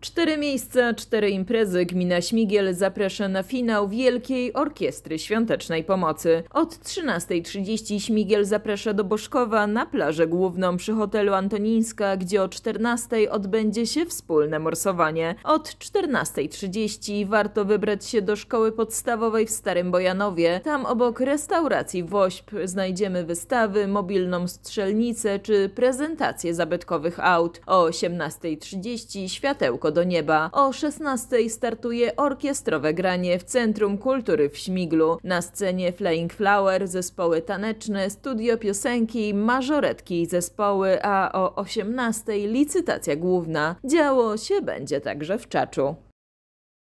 Cztery miejsca, cztery imprezy Gmina Śmigiel zaprasza na finał Wielkiej Orkiestry Świątecznej Pomocy. Od 13.30 Śmigiel zaprasza do Boszkowa na plażę główną przy hotelu Antonińska, gdzie o 14.00 odbędzie się wspólne morsowanie. Od 14.30 warto wybrać się do szkoły podstawowej w Starym Bojanowie. Tam obok restauracji Wośp znajdziemy wystawy, mobilną strzelnicę czy prezentację zabytkowych aut. O 18.30 światełko do nieba. O 16 startuje orkiestrowe granie w Centrum Kultury w Śmiglu. Na scenie Flying Flower, zespoły taneczne, studio piosenki, mażoretki i zespoły, a o 18 licytacja główna. Działo się będzie także w Czaczu.